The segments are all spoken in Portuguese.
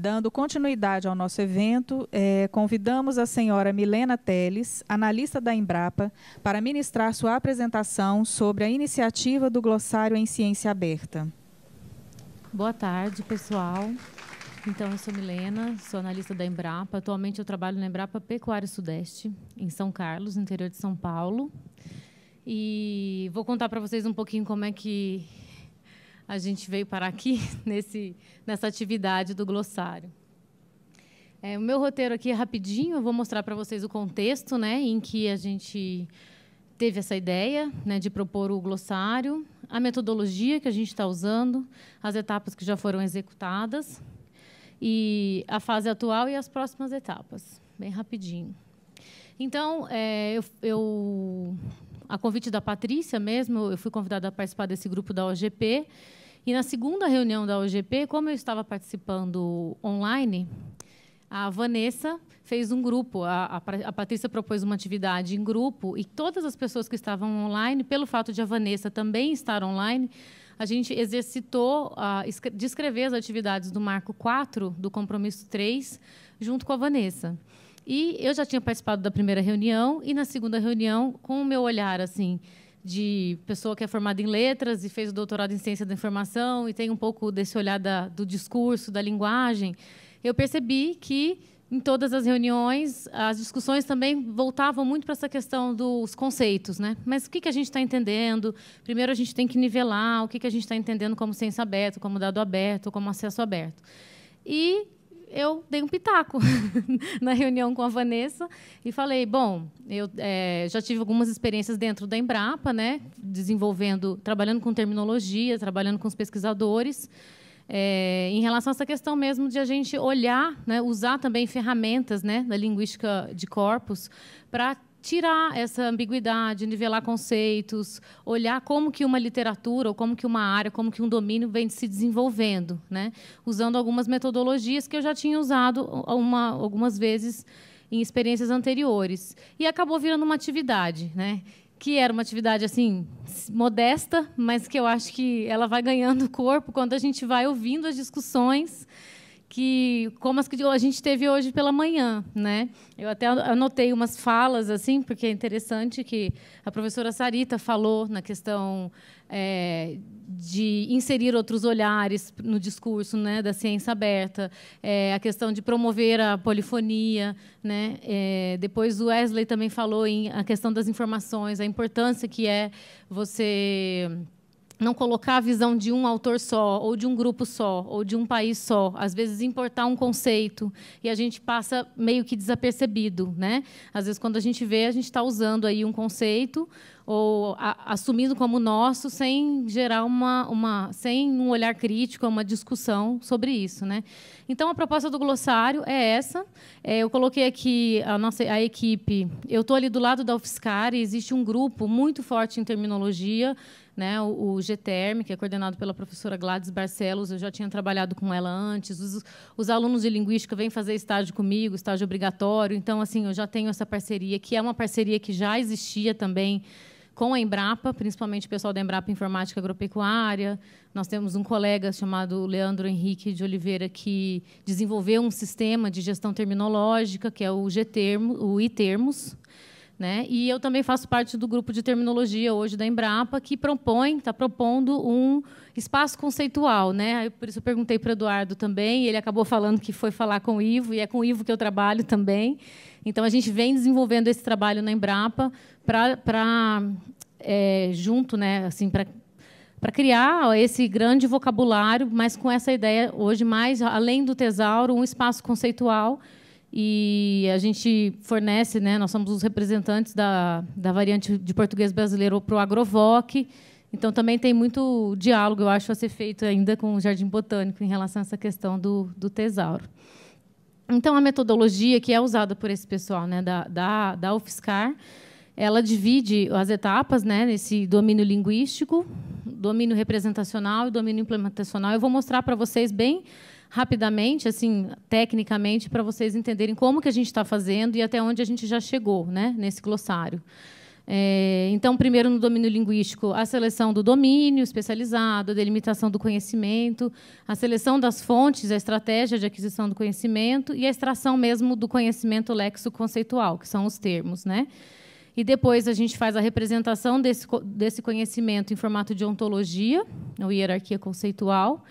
Dando continuidade ao nosso evento, é, convidamos a senhora Milena Teles, analista da Embrapa, para ministrar sua apresentação sobre a iniciativa do Glossário em Ciência Aberta. Boa tarde, pessoal. Então, eu sou Milena, sou analista da Embrapa. Atualmente, eu trabalho na Embrapa Pecuária Sudeste, em São Carlos, interior de São Paulo. E vou contar para vocês um pouquinho como é que a gente veio parar aqui nesse, nessa atividade do glossário. É, o meu roteiro aqui é rapidinho, eu vou mostrar para vocês o contexto né, em que a gente teve essa ideia né, de propor o glossário, a metodologia que a gente está usando, as etapas que já foram executadas, e a fase atual e as próximas etapas, bem rapidinho. Então, é, eu, eu, a convite da Patrícia mesmo, eu fui convidada a participar desse grupo da OGP, e na segunda reunião da OGP, como eu estava participando online, a Vanessa fez um grupo. A, a, Patrícia propôs uma atividade em grupo e todas as pessoas que estavam online, pelo fato de a Vanessa também estar online, a gente exercitou a descrever as atividades do Marco 4, do Compromisso 3, junto com a Vanessa. E eu já tinha participado da primeira reunião e na segunda reunião, com o meu olhar assim, de pessoa que é formada em letras e fez o doutorado em ciência da informação e tem um pouco desse olhar da, do discurso, da linguagem, eu percebi que em todas as reuniões as discussões também voltavam muito para essa questão dos conceitos, né? Mas o que, que a gente está entendendo? Primeiro a gente tem que nivelar o que, que a gente está entendendo como ciência aberta, como dado aberto, como acesso aberto. E eu dei um pitaco na reunião com a Vanessa e falei, bom, eu é, já tive algumas experiências dentro da Embrapa, né, desenvolvendo, trabalhando com terminologia, trabalhando com os pesquisadores, é, em relação a essa questão mesmo de a gente olhar, né, usar também ferramentas né, da linguística de corpos para tirar essa ambiguidade, nivelar conceitos, olhar como que uma literatura ou como que uma área, como que um domínio vem se desenvolvendo, né? Usando algumas metodologias que eu já tinha usado uma, algumas vezes em experiências anteriores e acabou virando uma atividade, né? Que era uma atividade assim modesta, mas que eu acho que ela vai ganhando corpo quando a gente vai ouvindo as discussões que como as que a gente teve hoje pela manhã, né? Eu até anotei umas falas assim, porque é interessante que a professora Sarita falou na questão é, de inserir outros olhares no discurso, né, da ciência aberta, é, a questão de promover a polifonia, né? É, depois o Wesley também falou em a questão das informações, a importância que é você não colocar a visão de um autor só, ou de um grupo só, ou de um país só. Às vezes, importar um conceito e a gente passa meio que desapercebido. Né? Às vezes, quando a gente vê, a gente está usando aí um conceito ou a, assumindo como nosso sem gerar uma, uma sem um olhar crítico, uma discussão sobre isso. Né? Então, a proposta do glossário é essa. É, eu coloquei aqui a nossa a equipe. Eu estou ali do lado da UFSCar e existe um grupo muito forte em terminologia, né, o, o GTERM, que é coordenado pela professora Gladys Barcelos, eu já tinha trabalhado com ela antes. Os, os alunos de linguística vêm fazer estágio comigo, estágio obrigatório. Então, assim, eu já tenho essa parceria, que é uma parceria que já existia também com a Embrapa, principalmente o pessoal da Embrapa Informática Agropecuária. Nós temos um colega chamado Leandro Henrique de Oliveira que desenvolveu um sistema de gestão terminológica, que é o G-termo, o iTermos. termos né? E eu também faço parte do grupo de terminologia hoje da Embrapa, que propõe, está propondo um espaço conceitual. Né? Por isso eu perguntei para o Eduardo também, e ele acabou falando que foi falar com o Ivo, e é com o Ivo que eu trabalho também. Então, a gente vem desenvolvendo esse trabalho na Embrapa para, é, junto, né, assim, para para criar esse grande vocabulário, mas com essa ideia hoje mais além do tesauro, um espaço conceitual e a gente fornece, né, nós somos os representantes da, da variante de português brasileiro para o Agrovoc, então também tem muito diálogo, eu acho, a ser feito ainda com o Jardim Botânico em relação a essa questão do, do tesauro. Então, a metodologia que é usada por esse pessoal né, da, da, da UFSCar, ela divide as etapas né, nesse domínio linguístico, domínio representacional e domínio implementacional. Eu vou mostrar para vocês bem rapidamente, assim, tecnicamente, para vocês entenderem como que a gente está fazendo e até onde a gente já chegou né, nesse glossário. É, então, primeiro, no domínio linguístico, a seleção do domínio especializado, a delimitação do conhecimento, a seleção das fontes, a estratégia de aquisição do conhecimento e a extração mesmo do conhecimento lexo conceitual que são os termos. Né? E depois a gente faz a representação desse, desse conhecimento em formato de ontologia, ou hierarquia conceitual,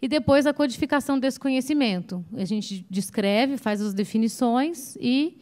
e depois a codificação desse conhecimento. A gente descreve, faz as definições e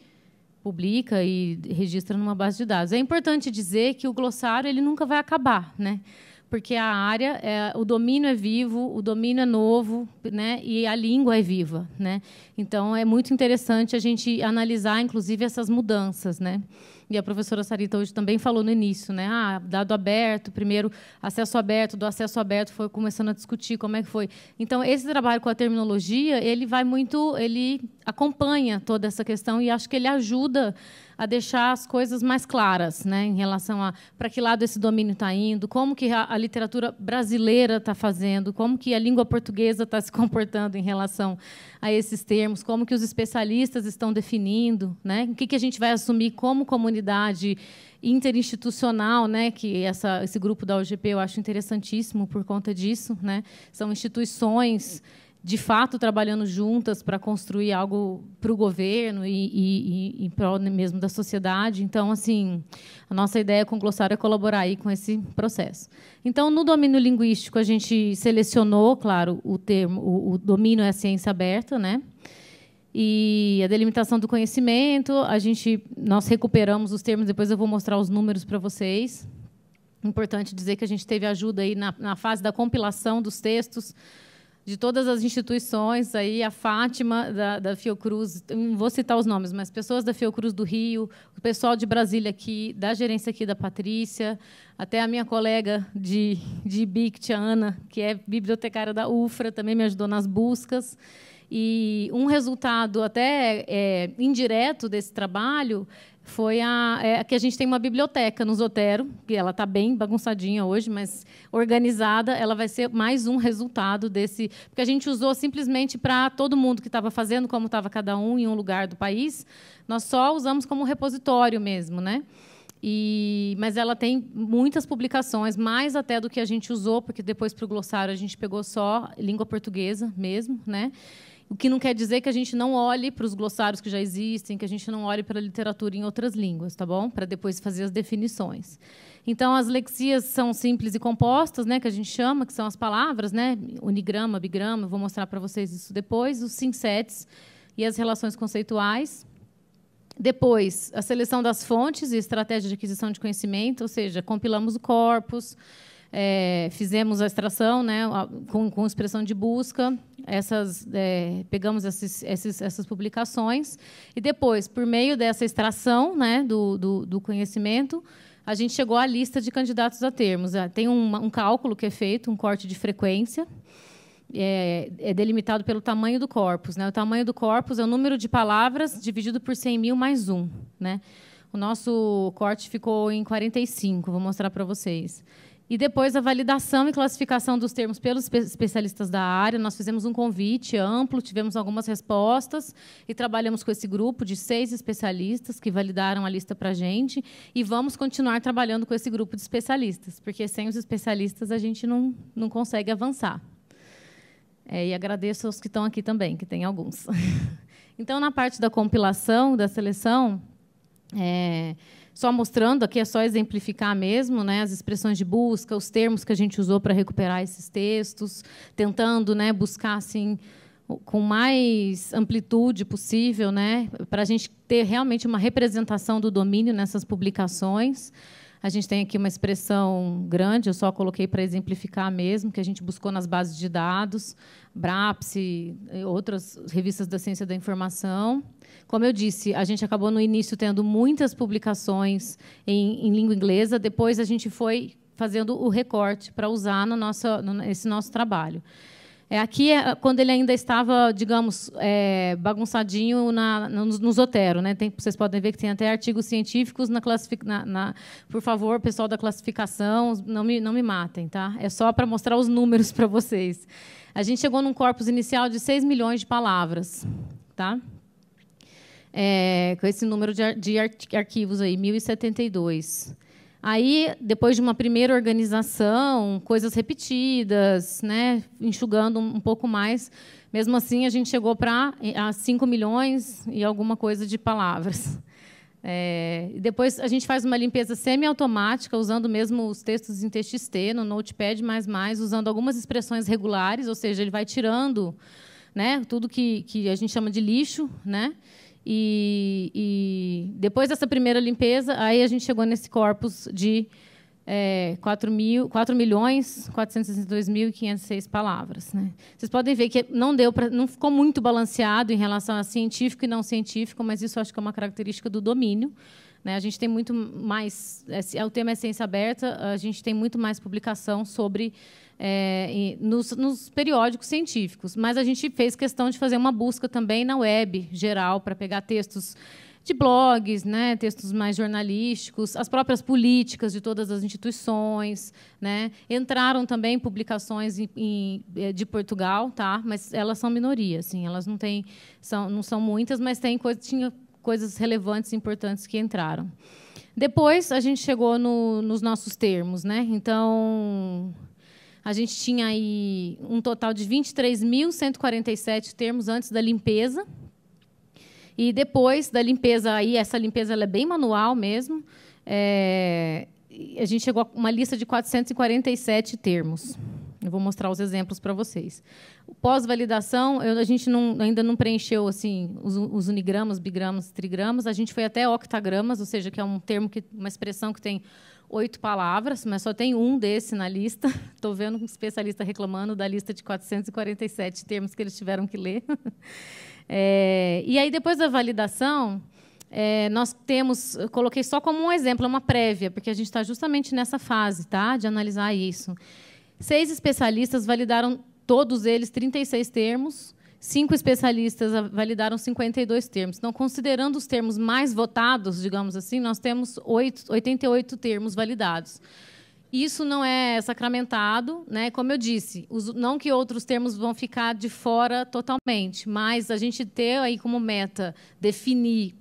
publica e registra numa base de dados. É importante dizer que o glossário ele nunca vai acabar, né? Porque a área, é, o domínio é vivo, o domínio é novo, né? E a língua é viva, né? Então é muito interessante a gente analisar, inclusive, essas mudanças, né? e a professora Sarita hoje também falou no início, né? Ah, dado aberto, primeiro acesso aberto, do acesso aberto foi começando a discutir como é que foi. Então, esse trabalho com a terminologia, ele vai muito, ele acompanha toda essa questão e acho que ele ajuda a deixar as coisas mais claras, né, em relação a para que lado esse domínio está indo, como que a, a literatura brasileira está fazendo, como que a língua portuguesa está se comportando em relação a esses termos, como que os especialistas estão definindo, né? o que, que a gente vai assumir como comunidade interinstitucional, né, que essa, esse grupo da OGP eu acho interessantíssimo por conta disso, né, são instituições de fato trabalhando juntas para construir algo para o governo e, e, e, e prol né, mesmo da sociedade. Então, assim, a nossa ideia com o glossário é colaborar aí com esse processo. Então, no domínio linguístico, a gente selecionou, claro, o termo, o, o domínio é a ciência aberta, né? E a delimitação do conhecimento, a gente, nós recuperamos os termos. Depois eu vou mostrar os números para vocês. Importante dizer que a gente teve ajuda aí na, na fase da compilação dos textos de todas as instituições aí, a Fátima da, da, Fiocruz, não vou citar os nomes, mas pessoas da Fiocruz do Rio, o pessoal de Brasília aqui, da gerência aqui da Patrícia, até a minha colega de, de Bic a Ana, que é bibliotecária da UFRA, também me ajudou nas buscas. E um resultado até é, indireto desse trabalho foi a, é, que a gente tem uma biblioteca no Zotero, que ela está bem bagunçadinha hoje, mas organizada, ela vai ser mais um resultado desse, porque a gente usou simplesmente para todo mundo que estava fazendo, como estava cada um em um lugar do país, nós só usamos como repositório mesmo, né? E, mas ela tem muitas publicações, mais até do que a gente usou, porque depois para o glossário a gente pegou só língua portuguesa mesmo, né? O que não quer dizer que a gente não olhe para os glossários que já existem, que a gente não olhe para a literatura em outras línguas, tá bom? Para depois fazer as definições. Então, as lexias são simples e compostas, né, que a gente chama, que são as palavras, né, unigrama, bigrama, vou mostrar para vocês isso depois, os sinsets e as relações conceituais. Depois, a seleção das fontes e estratégia de aquisição de conhecimento, ou seja, compilamos o corpus, é, fizemos a extração né, com, com expressão de busca, essas, é, pegamos esses, esses, essas publicações e depois, por meio dessa extração né, do, do, do conhecimento, a gente chegou à lista de candidatos a termos. É, tem um, um cálculo que é feito, um corte de frequência, é, é, delimitado pelo tamanho do corpus. Né? O tamanho do corpus é o número de palavras dividido por 100 mil mais um. Né? O nosso corte ficou em 45, vou mostrar para vocês. E depois a validação e classificação dos termos pelos especialistas da área. Nós fizemos um convite amplo, tivemos algumas respostas e trabalhamos com esse grupo de seis especialistas que validaram a lista para a gente. E vamos continuar trabalhando com esse grupo de especialistas, porque sem os especialistas a gente não, não consegue avançar. É, e agradeço aos que estão aqui também, que tem alguns. então, na parte da compilação, da seleção, é, só mostrando, aqui é só exemplificar mesmo, né, as expressões de busca, os termos que a gente usou para recuperar esses textos, tentando né, buscar assim, com mais amplitude possível, né, para a gente ter realmente uma representação do domínio nessas publicações. A gente tem aqui uma expressão grande, eu só coloquei para exemplificar mesmo, que a gente buscou nas bases de dados, BRAPS e outras revistas da ciência da informação. Como eu disse, a gente acabou no início tendo muitas publicações em, em língua inglesa, depois a gente foi fazendo o recorte para usar no nosso, no, esse nosso trabalho. É, aqui é quando ele ainda estava, digamos, é, bagunçadinho na, nos, nos Zotero. Né? Tem, vocês podem ver que tem até artigos científicos na classificação. por favor, pessoal da classificação, não me, não me matem, tá? É só para mostrar os números para vocês. A gente chegou num corpus inicial de 6 milhões de palavras. Tá? É, com esse número de, de arquivos aí, 1072. Aí, depois de uma primeira organização, coisas repetidas, né, enxugando um pouco mais, mesmo assim a gente chegou para eh, a 5 milhões e alguma coisa de palavras. É, depois a gente faz uma limpeza semiautomática, usando mesmo os textos em TXT, no Notepad, usando algumas expressões regulares, ou seja, ele vai tirando né, tudo que, que a gente chama de lixo, né? E, e depois dessa primeira limpeza, aí a gente chegou nesse corpus de é, 4, mil, 4 milhões 462.506 palavras. Né? Vocês podem ver que não deu pra, não ficou muito balanceado em relação a científico e não científico, mas isso acho que é uma característica do domínio. Né? A gente tem muito mais, é, é o tema é ciência aberta, a gente tem muito mais publicação sobre é, nos, nos, periódicos científicos. Mas a gente fez questão de fazer uma busca também na web geral para pegar textos de blogs, né, textos mais jornalísticos, as próprias políticas de todas as instituições, né? Entraram também publicações em, em, eh, de Portugal, tá? Mas elas são minoria, assim, elas não têm, são, não são muitas, mas tem coisa, tinha coisas relevantes, e importantes que entraram. Depois a gente chegou no, nos nossos termos, né? Então a gente tinha aí um total de 23.147 termos antes da limpeza, e depois da limpeza, aí essa limpeza é bem manual mesmo. É, a gente chegou a uma lista de 447 termos. Eu vou mostrar os exemplos para vocês. Pós-validação, a gente não, ainda não preencheu assim os, os, unigramas, bigramas, trigramas. A gente foi até octagramas, ou seja, que é um termo que uma expressão que tem oito palavras, mas só tem um desse na lista. Estou vendo um especialista reclamando da lista de 447 termos que eles tiveram que ler. É, e aí, depois da validação, é, nós temos, coloquei só como um exemplo, uma prévia, porque a gente está justamente nessa fase tá, de analisar isso. Seis especialistas validaram todos eles 36 termos, cinco especialistas validaram 52 termos. Então, considerando os termos mais votados, digamos assim, nós temos 8, 88 termos validados. Isso não é sacramentado, né? Como eu disse, os, não que outros termos vão ficar de fora totalmente, mas a gente ter aí como meta definir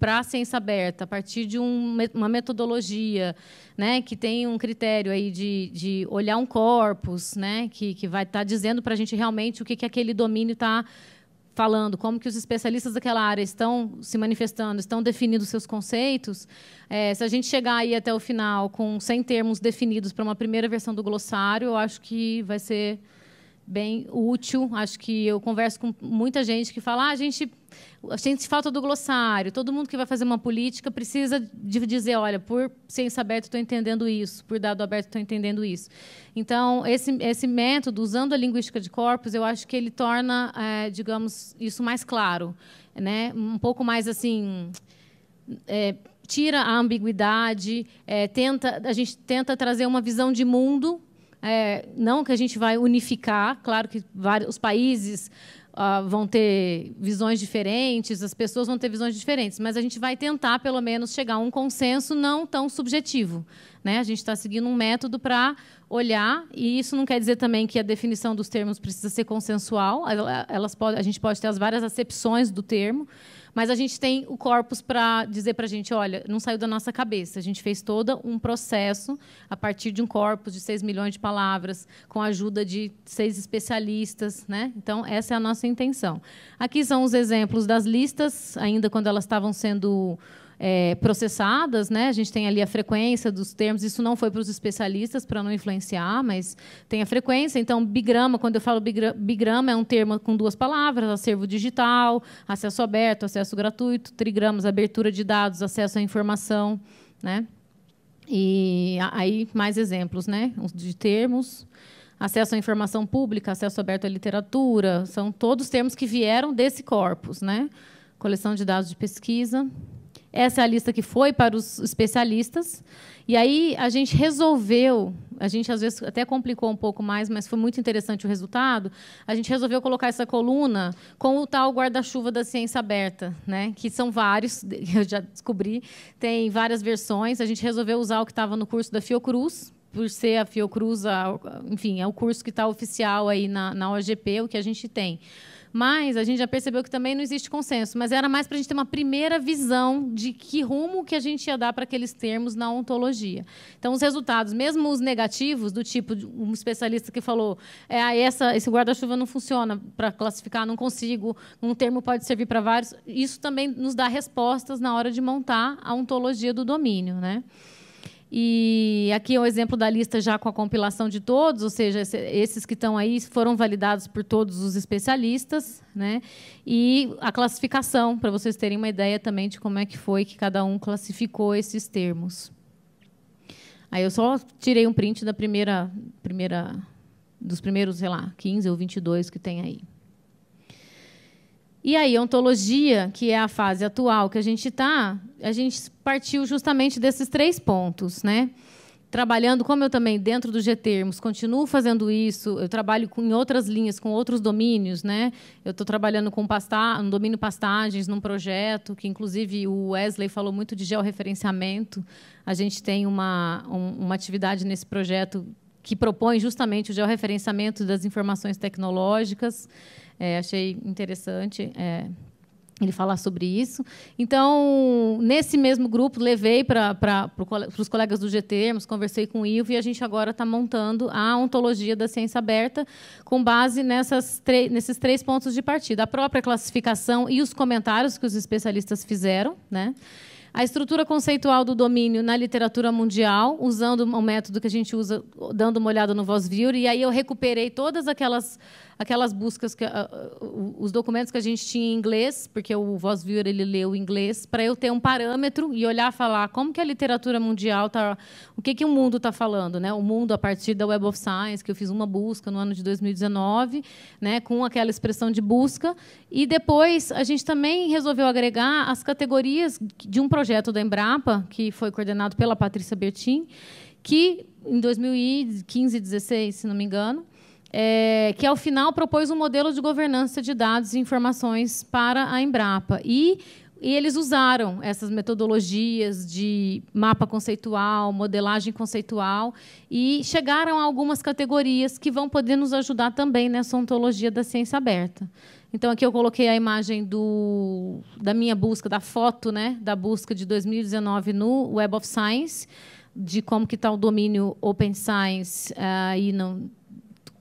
para a ciência aberta, a partir de um, uma metodologia né, que tem um critério aí de, de olhar um corpus, né, que, que vai estar tá dizendo para a gente realmente o que, que aquele domínio está falando, como que os especialistas daquela área estão se manifestando, estão definindo seus conceitos, é, se a gente chegar aí até o final com 100 termos definidos para uma primeira versão do glossário, eu acho que vai ser bem útil. Acho que eu converso com muita gente que fala: ah, a gente a gente falta do glossário. Todo mundo que vai fazer uma política precisa de dizer, olha, por ciência aberta estou entendendo isso, por dado aberto estou entendendo isso. Então, esse, esse método, usando a linguística de corpos, eu acho que ele torna, é, digamos, isso mais claro, né? um pouco mais assim... É, tira a ambiguidade, é, tenta, a gente tenta trazer uma visão de mundo é, não que a gente vai unificar, claro que vários, os países ah, vão ter visões diferentes, as pessoas vão ter visões diferentes, mas a gente vai tentar, pelo menos, chegar a um consenso não tão subjetivo. Né? A gente está seguindo um método para olhar, e isso não quer dizer também que a definição dos termos precisa ser consensual, elas, elas a gente pode ter as várias acepções do termo, mas a gente tem o corpus para dizer para a gente, olha, não saiu da nossa cabeça. A gente fez todo um processo a partir de um corpus de 6 milhões de palavras, com a ajuda de seis especialistas. Né? Então, essa é a nossa intenção. Aqui são os exemplos das listas, ainda quando elas estavam sendo é, processadas, né? A gente tem ali a frequência dos termos. Isso não foi para os especialistas para não influenciar, mas tem a frequência. Então, bigrama, quando eu falo bigrama, é um termo com duas palavras: acervo digital, acesso aberto, acesso gratuito, trigramas, abertura de dados, acesso à informação, né? E aí mais exemplos, né? De termos acesso à informação pública, acesso aberto à literatura, são todos termos que vieram desse corpus, né? Coleção de dados de pesquisa. Essa é a lista que foi para os especialistas. E aí a gente resolveu, a gente às vezes até complicou um pouco mais, mas foi muito interessante o resultado. A gente resolveu colocar essa coluna com o tal guarda-chuva da ciência aberta, né? Que são vários, eu já descobri, tem várias versões. A gente resolveu usar o que estava no curso da Fiocruz, por ser a Fiocruz, a, enfim, é o curso que está oficial aí na, na OGP, o que a gente tem. Mas a gente já percebeu que também não existe consenso. Mas era mais para a gente ter uma primeira visão de que rumo que a gente ia dar para aqueles termos na ontologia. Então, os resultados, mesmo os negativos, do tipo um especialista que falou é, ah, essa, esse guarda-chuva não funciona para classificar, não consigo, um termo pode servir para vários, isso também nos dá respostas na hora de montar a ontologia do domínio. Né? E aqui é um exemplo da lista já com a compilação de todos, ou seja, esses que estão aí foram validados por todos os especialistas, né? E a classificação, para vocês terem uma ideia também de como é que foi que cada um classificou esses termos. Aí eu só tirei um print da primeira primeira dos primeiros, sei lá, 15 ou 22 que tem aí. E aí, a ontologia, que é a fase atual que a gente está, a gente partiu justamente desses três pontos, né? Trabalhando, como eu também, dentro do G-Termos, continuo fazendo isso, eu trabalho em outras linhas, com outros domínios, né? Eu estou trabalhando com pasta, um domínio pastagens, num projeto, que inclusive o Wesley falou muito de georreferenciamento. A gente tem uma, um, uma atividade nesse projeto que propõe justamente o georreferenciamento das informações tecnológicas. É, achei interessante. É, ele falar sobre isso. Então, nesse mesmo grupo, levei para pro, os colegas do GT, conversei com o Ivo, e a gente agora está montando a ontologia da ciência aberta com base nessas nesses três pontos de partida. A própria classificação e os comentários que os especialistas fizeram, né? a estrutura conceitual do domínio na literatura mundial, usando o método que a gente usa, dando uma olhada no Vosviur, e aí eu recuperei todas aquelas aquelas buscas que uh, os documentos que a gente tinha em inglês, porque o Voz Viewer ele leu em inglês, para eu ter um parâmetro e olhar falar como que a literatura mundial tá, o que que o mundo está falando, né? O mundo a partir da Web of Science, que eu fiz uma busca no ano de 2019, né, com aquela expressão de busca, e depois a gente também resolveu agregar as categorias de um projeto da Embrapa, que foi coordenado pela Patrícia Bertin, que em 2015, e 16, se não me engano, é, que ao final propôs um modelo de governança de dados e informações para a Embrapa. E, e eles usaram essas metodologias de mapa conceitual, modelagem conceitual, e chegaram a algumas categorias que vão poder nos ajudar também nessa ontologia da ciência aberta. Então, aqui eu coloquei a imagem do, da minha busca, da foto né, da busca de 2019 no Web of Science, de como que está o domínio Open Science uh, e não,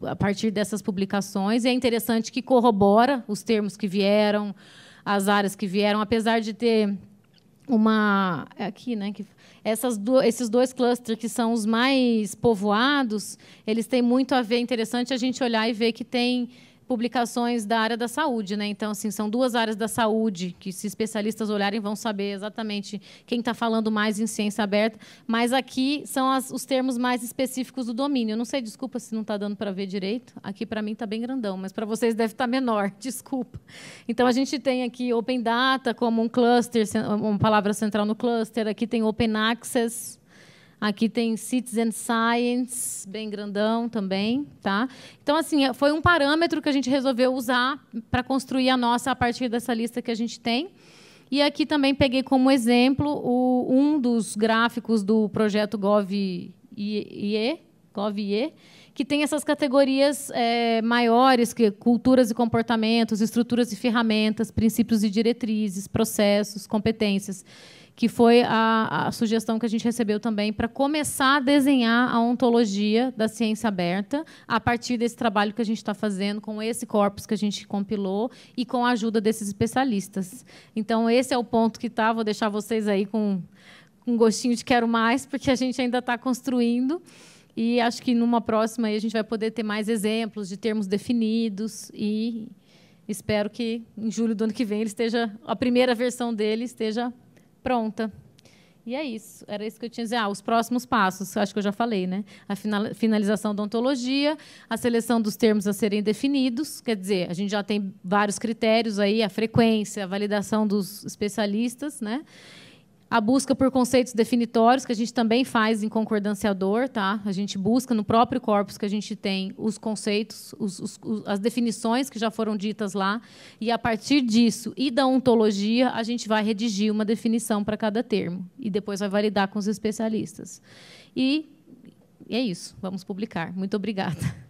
a partir dessas publicações. E é interessante que corrobora os termos que vieram, as áreas que vieram, apesar de ter uma é aqui, né, que essas do, esses dois clusters que são os mais povoados, eles têm muito a ver. É interessante a gente olhar e ver que tem publicações da área da saúde, né? Então, assim, são duas áreas da saúde que, se especialistas olharem, vão saber exatamente quem está falando mais em ciência aberta. Mas aqui são as, os termos mais específicos do domínio. Eu não sei, desculpa se não está dando para ver direito. Aqui para mim está bem grandão, mas para vocês deve estar tá menor. Desculpa. Então, a gente tem aqui Open Data como um cluster, uma palavra central no cluster. Aqui tem Open Access Aqui tem Citizen Science, bem grandão também, tá? Então assim, é, foi um parâmetro que a gente resolveu usar para construir a nossa a partir dessa lista que a gente tem. E aqui também peguei como exemplo o, um dos gráficos do projeto GovIE, GovIE que tem essas categorias é, maiores, que culturas e comportamentos, estruturas e ferramentas, princípios e diretrizes, processos, competências que foi a, a sugestão que a gente recebeu também para começar a desenhar a ontologia da ciência aberta a partir desse trabalho que a gente está fazendo com esse corpus que a gente compilou e com a ajuda desses especialistas. Então, esse é o ponto que está. Vou deixar vocês aí com um gostinho de quero mais, porque a gente ainda está construindo. E acho que numa próxima a gente vai poder ter mais exemplos de termos definidos e espero que em julho do ano que vem ele esteja a primeira versão dele esteja pronta. E é isso, era isso que eu tinha a dizer. Ah, os próximos passos, acho que eu já falei, né? A finalização da ontologia, a seleção dos termos a serem definidos, quer dizer, a gente já tem vários critérios aí, a frequência, a validação dos especialistas, né? A busca por conceitos definitórios, que a gente também faz em concordanciador, tá? A gente busca no próprio corpus que a gente tem os conceitos, os, os, as definições que já foram ditas lá, e a partir disso e da ontologia, a gente vai redigir uma definição para cada termo, e depois vai validar com os especialistas. E é isso, vamos publicar. Muito obrigada.